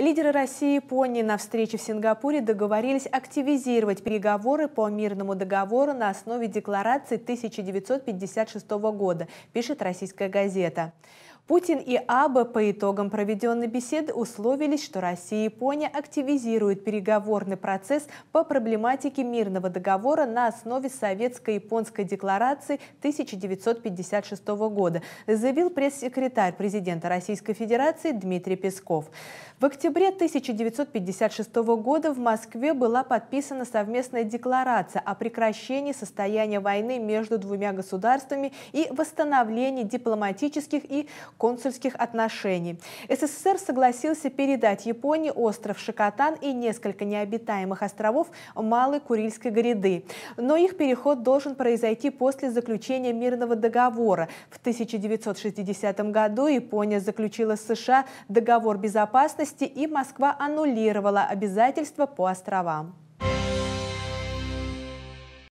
Лидеры России и Японии на встрече в Сингапуре договорились активизировать переговоры по мирному договору на основе декларации 1956 года, пишет российская газета. Путин и Абе по итогам проведенной беседы условились, что Россия и Япония активизируют переговорный процесс по проблематике мирного договора на основе Советско-японской декларации 1956 года, заявил пресс-секретарь президента Российской Федерации Дмитрий Песков. В октябре 1956 года в Москве была подписана совместная декларация о прекращении состояния войны между двумя государствами и восстановлении дипломатических и консульских отношений. СССР согласился передать Японии остров Шикотан и несколько необитаемых островов Малой Курильской гряды. Но их переход должен произойти после заключения мирного договора. В 1960 году Япония заключила с США договор безопасности и Москва аннулировала обязательства по островам.